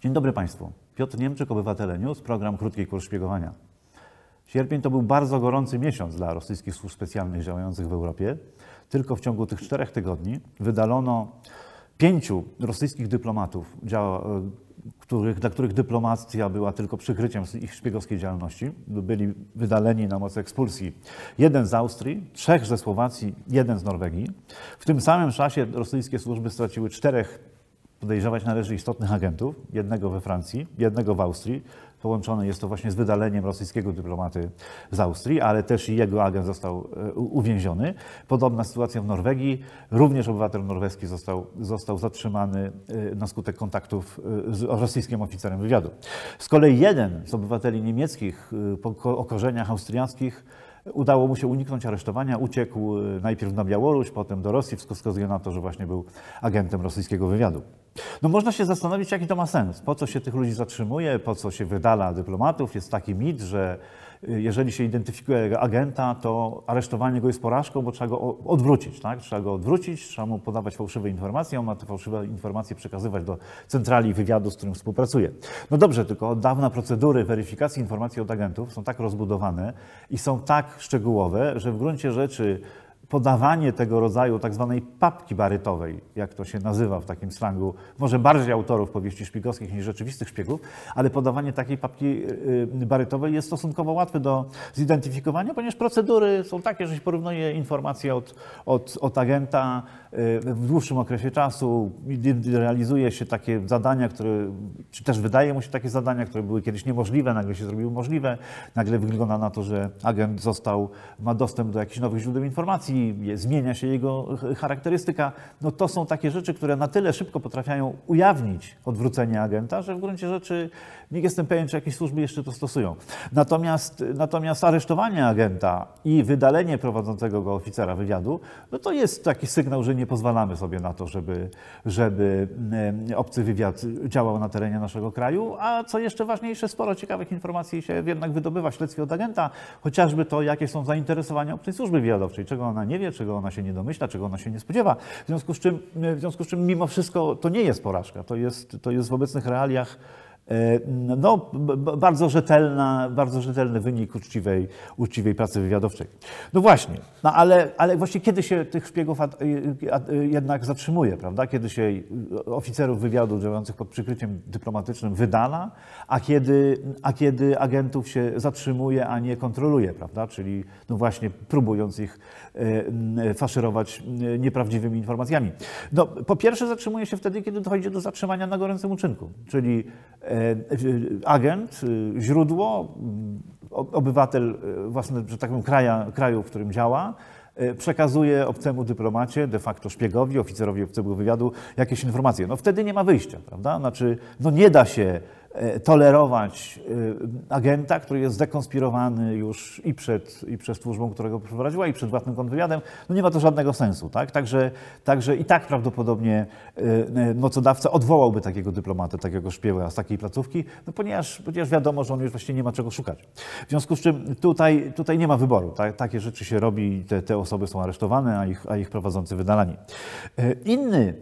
Dzień dobry Państwu. Piotr Niemczyk, Obywatele News, program Krótki Kurs Szpiegowania. Sierpień to był bardzo gorący miesiąc dla rosyjskich służb specjalnych działających w Europie. Tylko w ciągu tych czterech tygodni wydalono pięciu rosyjskich dyplomatów, e, których, dla których dyplomacja była tylko przykryciem ich szpiegowskiej działalności. Byli wydaleni na mocy ekspulsji. Jeden z Austrii, trzech ze Słowacji, jeden z Norwegii. W tym samym czasie rosyjskie służby straciły czterech Podejrzewać należy istotnych agentów, jednego we Francji, jednego w Austrii. Połączone jest to właśnie z wydaleniem rosyjskiego dyplomaty z Austrii, ale też i jego agent został e, uwięziony. Podobna sytuacja w Norwegii. Również obywatel norweski został, został zatrzymany e, na skutek kontaktów e, z rosyjskim oficerem wywiadu. Z kolei jeden z obywateli niemieckich o korzeniach austriackich Udało mu się uniknąć aresztowania, uciekł e, najpierw na Białoruś, potem do Rosji, wszystko wskazuje na to, że właśnie był agentem rosyjskiego wywiadu. No można się zastanowić, jaki to ma sens. Po co się tych ludzi zatrzymuje, po co się wydala dyplomatów. Jest taki mit, że Y, jeżeli się identyfikuje agenta, to aresztowanie go jest porażką, bo trzeba go odwrócić, tak? Trzeba go odwrócić, trzeba mu podawać fałszywe informacje, on ma te fałszywe informacje przekazywać do centrali wywiadu, z którym współpracuje. No dobrze, tylko od dawna procedury weryfikacji informacji od agentów są tak rozbudowane i są tak szczegółowe, że w gruncie rzeczy podawanie tego rodzaju tak zwanej papki barytowej, jak to się nazywa w takim slangu, może bardziej autorów powieści szpiegowskich niż rzeczywistych szpiegów, ale podawanie takiej papki y, y, barytowej jest stosunkowo łatwe do zidentyfikowania, ponieważ procedury są takie, że się porównuje informacje od, od, od agenta y, w dłuższym okresie czasu, realizuje się takie zadania, które, czy też wydaje mu się takie zadania, które były kiedyś niemożliwe, nagle się zrobiły możliwe, nagle wygląda na to, że agent został, ma dostęp do jakichś nowych źródeł informacji, zmienia się jego e, charakterystyka. No to są takie rzeczy, które na tyle szybko potrafiają ujawnić odwrócenie agenta, że w gruncie rzeczy nie jestem pewien, czy jakieś służby jeszcze to stosują. Natomiast, natomiast aresztowanie agenta i wydalenie prowadzącego go oficera wywiadu, no to jest taki sygnał, że nie pozwalamy sobie na to, żeby, żeby mm, e, obcy wywiad działał na terenie naszego kraju, a co jeszcze ważniejsze, sporo ciekawych informacji się jednak wydobywa śledztwie od agenta, chociażby to, jakie są zainteresowania obcej służby wywiadowczej, czego ona nie wie, czego ona się nie domyśla, czego ona się nie spodziewa. W związku z czym, w związku z czym mimo wszystko to nie jest porażka. To jest, to jest w obecnych realiach E, no, bardzo, rzetelna, bardzo rzetelny wynik uczciwej, uczciwej pracy wywiadowczej. No właśnie, no ale, ale właśnie kiedy się tych szpiegów y, y, y, jednak zatrzymuje, prawda? Kiedy się oficerów wywiadu działających pod przykryciem dyplomatycznym wydala, a kiedy, a kiedy agentów się zatrzymuje, a nie kontroluje, prawda? Czyli no właśnie próbując ich faszerować nieprawdziwymi informacjami. No, po pierwsze zatrzymuje się wtedy, kiedy dochodzi do zatrzymania na gorącym uczynku, czyli e, E, agent, e, źródło, obywatel e, własny, że tak powiem, kraja, kraju, w którym działa, przekazuje obcemu dyplomacie, de facto szpiegowi, oficerowi obcego wywiadu jakieś informacje. No wtedy nie ma wyjścia, prawda? Znaczy, no nie da się E, tolerować e, agenta, który jest zdekonspirowany już i, przed, i przez służbą, którego przeprowadziła, i przed własnym kontrwywiadem, no nie ma to żadnego sensu. Tak? Także, także i tak prawdopodobnie nocodawca e, odwołałby takiego dyplomatę, takiego szpiewa z takiej placówki, no ponieważ, ponieważ wiadomo, że on już właściwie nie ma czego szukać. W związku z czym tutaj, tutaj nie ma wyboru. Tak? Takie rzeczy się robi, te, te osoby są aresztowane, a ich, a ich prowadzący wydalani. Inny,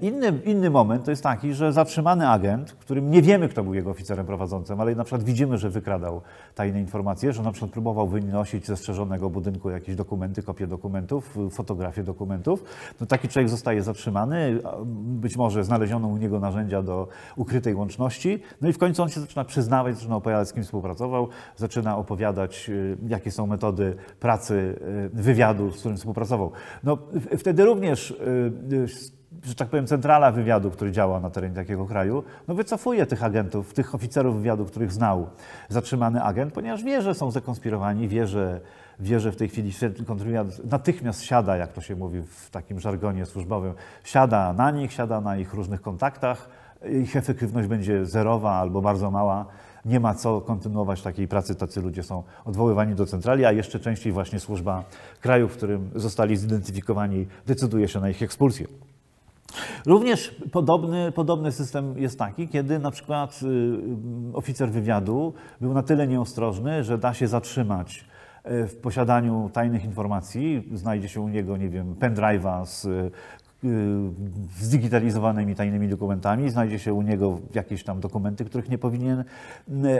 inny, inny moment to jest taki, że zatrzymany agent, którym nie wiemy, kto był jego jego oficerem prowadzącym, ale na przykład widzimy, że wykradał tajne informacje, że na przykład próbował wynosić ze strzeżonego budynku jakieś dokumenty, kopie dokumentów, fotografie dokumentów, no taki człowiek zostaje zatrzymany, być może znaleziono u niego narzędzia do ukrytej łączności, no i w końcu on się zaczyna przyznawać, zaczyna opowiadać, z kim współpracował, zaczyna opowiadać, y, jakie są metody pracy y, wywiadu, z którym współpracował. No, wtedy również y, że tak powiem, centrala wywiadu, który działa na terenie takiego kraju, no wycofuje tych agentów, tych oficerów wywiadu, których znał zatrzymany agent, ponieważ wie, że są zakonspirowani, wie, że, wie, że w tej chwili kontrwywiad natychmiast siada, jak to się mówi w takim żargonie służbowym, siada na nich, siada na ich różnych kontaktach, ich efektywność będzie zerowa albo bardzo mała. Nie ma co kontynuować takiej pracy. Tacy ludzie są odwoływani do centrali, a jeszcze częściej właśnie służba kraju, w którym zostali zidentyfikowani, decyduje się na ich ekspulsję. Również podobny, podobny system jest taki, kiedy na przykład y, y, oficer wywiadu był na tyle nieostrożny, że da się zatrzymać y, w posiadaniu tajnych informacji. Znajdzie się u niego, nie wiem, pendrive'a z Y, zdigitalizowanymi tajnymi dokumentami, znajdzie się u niego jakieś tam dokumenty, których nie powinien y,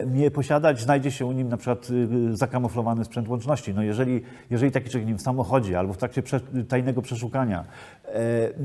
nie posiadać, znajdzie się u nim na przykład y, zakamuflowany sprzęt łączności. No jeżeli, jeżeli taki człowiek nim w samochodzie albo w trakcie prze, tajnego przeszukania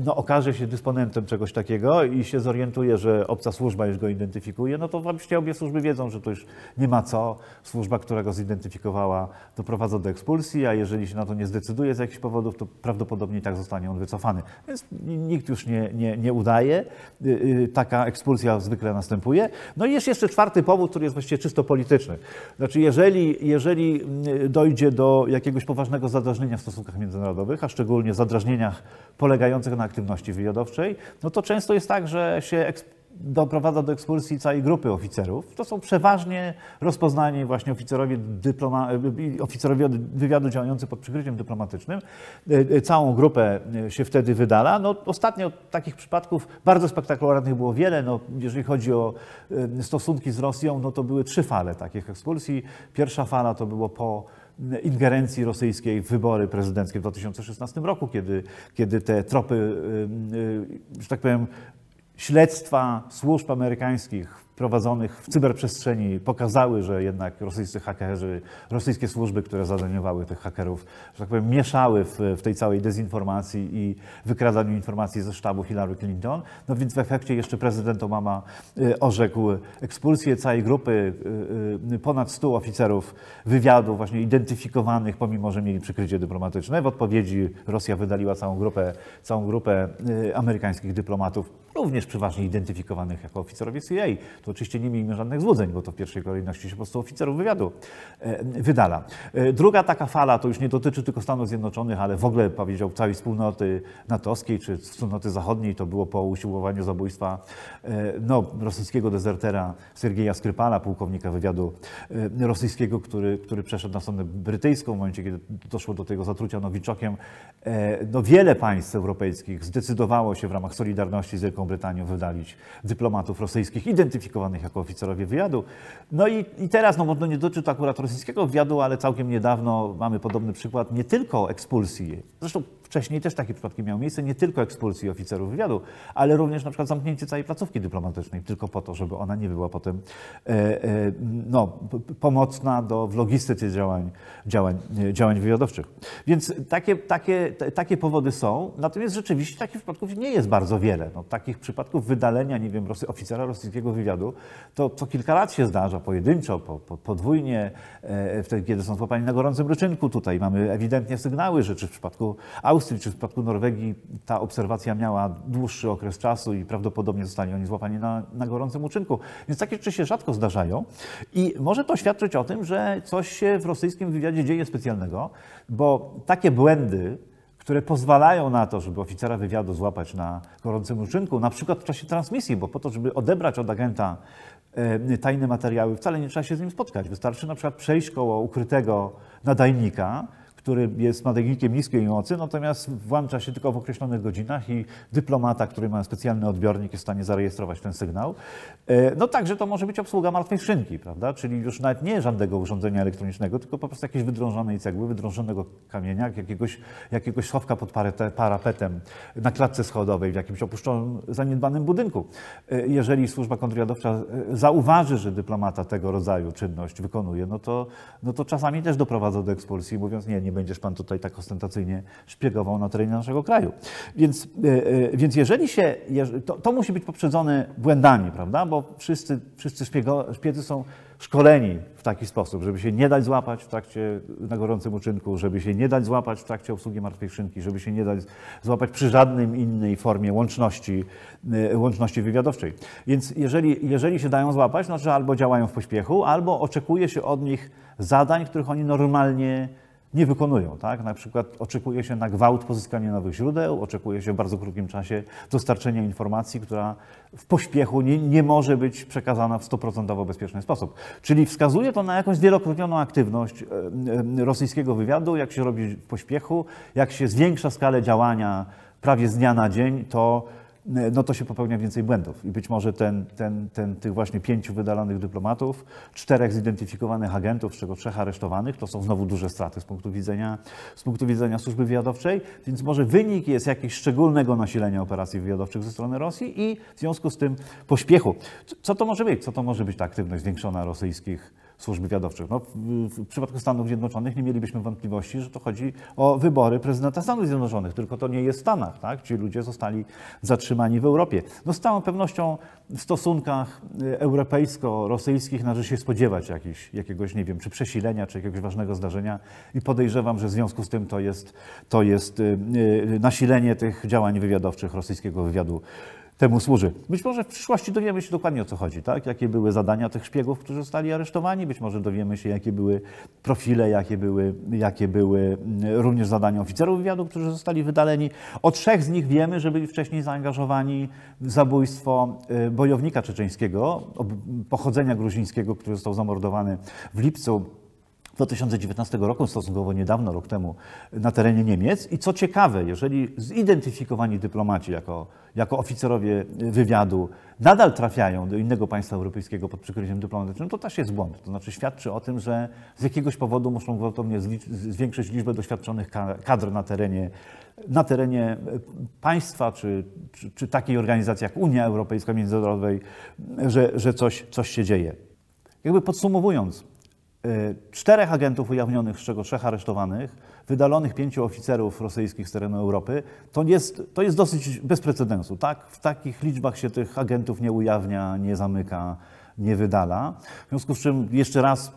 no, okaże się dysponentem czegoś takiego i się zorientuje, że obca służba już go identyfikuje, no to oczywiście obie służby wiedzą, że to już nie ma co. Służba, która go zidentyfikowała, doprowadza do ekspulsji, a jeżeli się na to nie zdecyduje z jakichś powodów, to prawdopodobnie i tak zostanie on wycofany. Więc nikt już nie, nie, nie udaje. Y, y, taka ekspulsja zwykle następuje. No i jest jeszcze czwarty powód, który jest właściwie czysto polityczny. Znaczy, jeżeli, jeżeli y, dojdzie do jakiegoś poważnego zadrażnienia w stosunkach międzynarodowych, a szczególnie zadrażnieniach polegających na aktywności wywiadowczej, no to często jest tak, że się doprowadza do ekspulsji całej grupy oficerów. To są przeważnie rozpoznani właśnie oficerowie, dyploma, oficerowie wywiadu działający pod przykryciem dyplomatycznym. E, e, całą grupę e, się wtedy wydala. No, ostatnio takich przypadków bardzo spektakularnych było wiele. No, jeżeli chodzi o stosunki z Rosją, no to były trzy fale takich ekspulsji. Pierwsza fala to było po ingerencji rosyjskiej w wybory prezydenckie w 2016 roku, kiedy, kiedy te tropy, że tak powiem, śledztwa służb amerykańskich prowadzonych w cyberprzestrzeni pokazały, że jednak rosyjscy hakerzy, rosyjskie służby, które zadaniowały tych hakerów, że tak powiem, mieszały w, w, tej całej dezinformacji i wykradaniu informacji ze sztabu Hillary Clinton. No więc w efekcie jeszcze prezydent Obama y, orzekł ekspulsję całej grupy y, y, ponad 100 oficerów wywiadu, właśnie identyfikowanych, pomimo że mieli przykrycie dyplomatyczne. W odpowiedzi Rosja wydaliła całą grupę, całą grupę amerykańskich dyplomatów również przeważnie identyfikowanych jako oficerowie CIA. To oczywiście nie miejmy żadnych złudzeń, bo to w pierwszej kolejności się po prostu oficerów wywiadu e, wydala. E, druga taka fala to już nie dotyczy tylko Stanów Zjednoczonych, ale w ogóle powiedział całej wspólnoty natowskiej czy wspólnoty zachodniej. To było po usiłowaniu zabójstwa e, no, rosyjskiego dezertera Sergeja Skrypala, pułkownika wywiadu rosyjskiego, który, który przeszedł na stronę brytyjską w momencie, kiedy doszło do tego zatrucia Nowiczokiem. No, wiele państw europejskich zdecydowało się w ramach solidarności z Wielką Brytanią wydalić dyplomatów rosyjskich identyfikowanych jako oficerowie wywiadu. No i, i teraz, no bo no, to nie dotyczy to akurat rosyjskiego wywiadu, ale całkiem niedawno mamy podobny przykład nie tylko ekspulsji, zresztą Wcześniej też takie przypadki miały miejsce, nie tylko ekspulsji oficerów wywiadu, ale również na przykład zamknięcie całej placówki dyplomatycznej, tylko po to, żeby ona nie była potem e, e, no, pomocna do, w logistyce działań, działań, e, działań wywiadowczych. Więc takie, takie, takie powody są, natomiast rzeczywiście takich przypadków nie jest bardzo wiele. No, takich przypadków wydalenia, nie wiem, Rosy, oficera rosyjskiego wywiadu, to co kilka lat się zdarza, pojedynczo, po, po, podwójnie, wtedy, kiedy są złapani na gorącym ryczynku. Tutaj mamy ewidentnie sygnały, że czy w przypadku Austrii czy w przypadku Norwegii ta obserwacja miała dłuższy okres czasu i prawdopodobnie zostali oni złapani na, na gorącym uczynku. Więc takie rzeczy się rzadko zdarzają i może to świadczyć o tym, że coś się w rosyjskim wywiadzie dzieje specjalnego, bo takie błędy, które pozwalają na to, żeby oficera wywiadu złapać na gorącym uczynku, na przykład w czasie transmisji, bo po to, żeby odebrać od agenta e, tajne materiały, wcale nie trzeba się z nim spotkać. Wystarczy na przykład przejść koło ukrytego nadajnika który jest nadajnikiem niskiej mocy, natomiast włącza się tylko w określonych godzinach i dyplomata, który ma specjalny odbiornik, jest w stanie zarejestrować ten sygnał. E, no także to może być obsługa martwej szynki, prawda? Czyli już nawet nie żadnego urządzenia elektronicznego, tylko po prostu jakiejś wydrążonej cegły, wydrążonego kamienia, jakiegoś, jakiegoś schowka pod parapetem na klatce schodowej w jakimś opuszczonym, zaniedbanym budynku. E, jeżeli służba kontrwywiadowcza e, zauważy, że dyplomata tego rodzaju czynność wykonuje, no to, no to czasami też doprowadza do ekspulsji, mówiąc nie, nie nie będziesz pan tutaj tak ostentacyjnie szpiegował na terenie naszego kraju. Więc, e, e, więc jeżeli się, to, to musi być poprzedzone błędami, prawda? Bo wszyscy, wszyscy szpiego, szpiecy są szkoleni w taki sposób, żeby się nie dać złapać w trakcie na gorącym uczynku, żeby się nie dać złapać w trakcie obsługi martwej szynki, żeby się nie dać złapać przy żadnym innej formie łączności, e, łączności wywiadowczej. Więc jeżeli, jeżeli się dają złapać, to znaczy albo działają w pośpiechu, albo oczekuje się od nich zadań, których oni normalnie nie wykonują. Tak? Na przykład oczekuje się na gwałt pozyskania nowych źródeł, oczekuje się w bardzo krótkim czasie dostarczenia informacji, która w pośpiechu nie, nie może być przekazana w 100% bezpieczny sposób. Czyli wskazuje to na jakąś zwielokrotnioną aktywność e, e, rosyjskiego wywiadu, jak się robi w pośpiechu, jak się zwiększa skalę działania prawie z dnia na dzień, to E, no to się popełnia więcej błędów. I być może ten, ten, ten, tych właśnie pięciu wydalonych dyplomatów, czterech zidentyfikowanych agentów, z czego trzech aresztowanych, to są znowu duże straty z punktu widzenia, z punktu widzenia służby wywiadowczej, więc może wynik jest jakiegoś szczególnego nasilenia operacji wywiadowczych ze strony Rosji i w związku z tym pośpiechu. Co to może być? Co to może być ta aktywność zwiększona rosyjskich służb wywiadowczych. No, w, przypadku Stanów Zjednoczonych nie mielibyśmy wątpliwości, że to chodzi o wybory prezydenta Stanów Zjednoczonych, tylko to nie jest w Stanach, tak? Ci ludzie zostali zatrzymani w Europie. No z całą pewnością w stosunkach e, europejsko-rosyjskich należy się spodziewać jakiegoś, nie wiem, czy przesilenia, czy jakiegoś ważnego zdarzenia i podejrzewam, że w związku z tym to jest, to jest e, e, nasilenie tych działań wywiadowczych rosyjskiego wywiadu temu służy. Być może w przyszłości dowiemy się dokładnie o co chodzi, tak? jakie były zadania tych szpiegów, którzy zostali aresztowani, być może dowiemy się, jakie były profile, jakie były, jakie były mm, również zadania oficerów wywiadu, którzy zostali wydaleni. O trzech z nich wiemy, że byli wcześniej zaangażowani w zabójstwo y, bojownika czeczeńskiego, pochodzenia gruzińskiego, który został zamordowany w lipcu 2019 roku, stosunkowo niedawno, rok temu, na terenie Niemiec. I co ciekawe, jeżeli zidentyfikowani dyplomaci jako, jako oficerowie wywiadu nadal trafiają do innego państwa europejskiego pod przykryciem dyplomatycznym, to też jest błąd. To znaczy świadczy o tym, że z jakiegoś powodu muszą gwałtownie zwiększyć liczbę doświadczonych kadr na terenie, na terenie państwa czy, czy, czy takiej organizacji jak Unia Europejska Międzynarodowej, że, że coś, coś się dzieje. Jakby podsumowując, Y, czterech agentów ujawnionych, z czego trzech aresztowanych, wydalonych pięciu oficerów rosyjskich z terenu Europy, to jest, to jest dosyć bez precedensu. Tak? W takich liczbach się tych agentów nie ujawnia, nie zamyka, nie wydala. W związku z czym jeszcze raz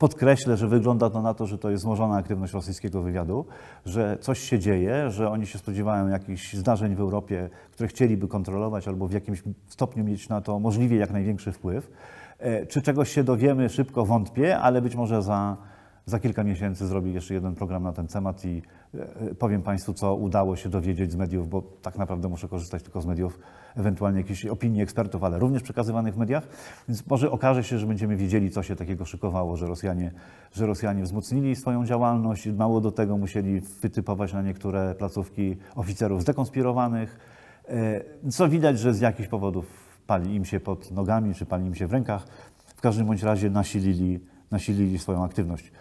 Podkreślę, że wygląda to na to, że to jest złożona aktywność rosyjskiego wywiadu, że coś się dzieje, że oni się spodziewają jakichś zdarzeń w Europie, które chcieliby kontrolować albo w jakimś stopniu mieć na to możliwie jak największy wpływ. E, czy czegoś się dowiemy szybko, wątpię, ale być może za za kilka miesięcy zrobię jeszcze jeden program na ten temat i e, powiem Państwu, co udało się dowiedzieć z mediów, bo tak naprawdę muszę korzystać tylko z mediów, ewentualnie jakichś opinii ekspertów, ale również przekazywanych w mediach. Więc może okaże się, że będziemy wiedzieli, co się takiego szykowało, że Rosjanie, że Rosjanie wzmocnili swoją działalność, mało do tego musieli wytypować na niektóre placówki oficerów zdekonspirowanych, e, co widać, że z jakichś powodów pali im się pod nogami, czy pali im się w rękach. W każdym bądź razie nasilili, nasilili swoją aktywność.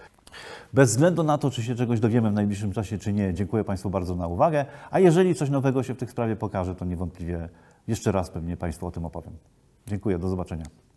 Bez względu na to, czy się czegoś dowiemy w najbliższym czasie, czy nie, dziękuję Państwu bardzo na uwagę. A jeżeli coś nowego się w tej sprawie pokaże, to niewątpliwie jeszcze raz pewnie Państwu o tym opowiem. Dziękuję, do zobaczenia.